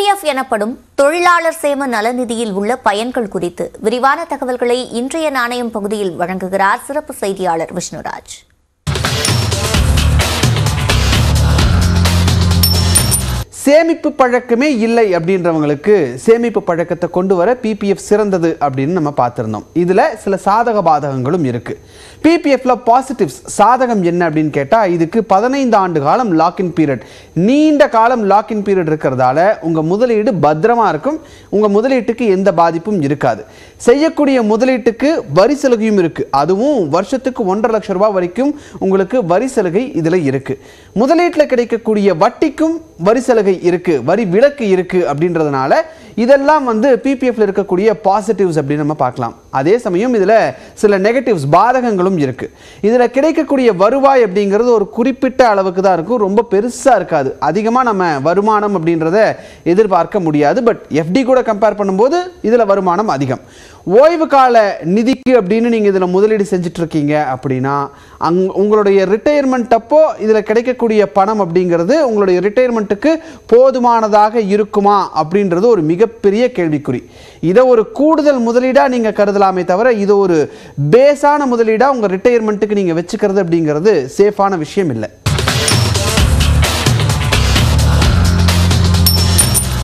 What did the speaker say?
EPF எனப்படும் தொழிலாளர் சேம நலநிதியில் உள்ள பயன்கள் குறித்து விரிவான தகவல்களை இன்றைய நாணயம் பகுதியில் வழங்குகிறார் சிறப்பு செய்தியாளர் விஷ்ணுராஜ் சேமிப்பு பழக்கமே இல்லை அப்படின்றவங்களுக்கு சேமிப்பு பழக்கத்தை கொண்டு வர பிபிஎஃப் சிறந்தது அப்படின்னு நம்ம பார்த்துருந்தோம் இதில் சில சாதக பாதகங்களும் இருக்குது பிபிஎஃப்ல பாசிட்டிவ்ஸ் சாதகம் என்ன அப்படின்னு கேட்டால் இதுக்கு பதினைந்து ஆண்டு காலம் லாக்இன் பீரியட் நீண்ட காலம் லாக்இன் பீரியட் இருக்கிறதால உங்கள் முதலீடு பத்திரமாக இருக்கும் உங்கள் முதலீட்டுக்கு எந்த பாதிப்பும் இருக்காது செய்யக்கூடிய முதலீட்டுக்கு வரி சலுகையும் இருக்குது அதுவும் வருஷத்துக்கு ஒன்றரை லட்சம் ரூபாய் வரைக்கும் உங்களுக்கு வரி சலுகை இதில் இருக்குது முதலீட்டில் கிடைக்கக்கூடிய வட்டிக்கும் வரி சலுகை சலுகை இருக்குது வரி விலக்கு இருக்குது அப்படின்றதுனால இதெல்லாம் வந்து பிபிஎஃப்ல இருக்கக்கூடிய பாசிட்டிவ்ஸ் அப்படின்னு நம்ம பார்க்கலாம் அதே சமயம் இதில் சில நெகட்டிவ்ஸ் பாதகங்களும் இருக்குது இதில் கிடைக்கக்கூடிய வருவாய் அப்படிங்கிறது ஒரு குறிப்பிட்ட அளவுக்கு தான் இருக்கும் ரொம்ப பெருசாக இருக்காது அதிகமாக நம்ம வருமானம் அப்படின்றத எதிர்பார்க்க முடியாது பட் எஃப்டி கூட கம்பேர் பண்ணும்போது இதில் வருமானம் அதிகம் ஓய்வு கால நிதிக்கு அப்படின்னு நீங்கள் இதில் முதலீடு செஞ்சுட்டு இருக்கீங்க அப்படின்னா அங் உங்களுடைய ரிட்டையர்மெண்ட் அப்போ இதில் கிடைக்கக்கூடிய பணம் அப்படிங்கிறது உங்களுடைய ரிட்டையர்மெண்ட்டுக்கு போதுமானதாக இருக்குமா அப்படின்றது ஒரு மிக மிகப்பெரிய கேள்விக்குறி இதை ஒரு கூடுதல் முதலீடாக நீங்கள் கருதலாமே தவிர இது ஒரு பேஸான முதலீடாக உங்கள் ரிட்டையர்மெண்ட்டுக்கு நீங்கள் வச்சுக்கிறது அப்படிங்கிறது சேஃபான விஷயம் இல்லை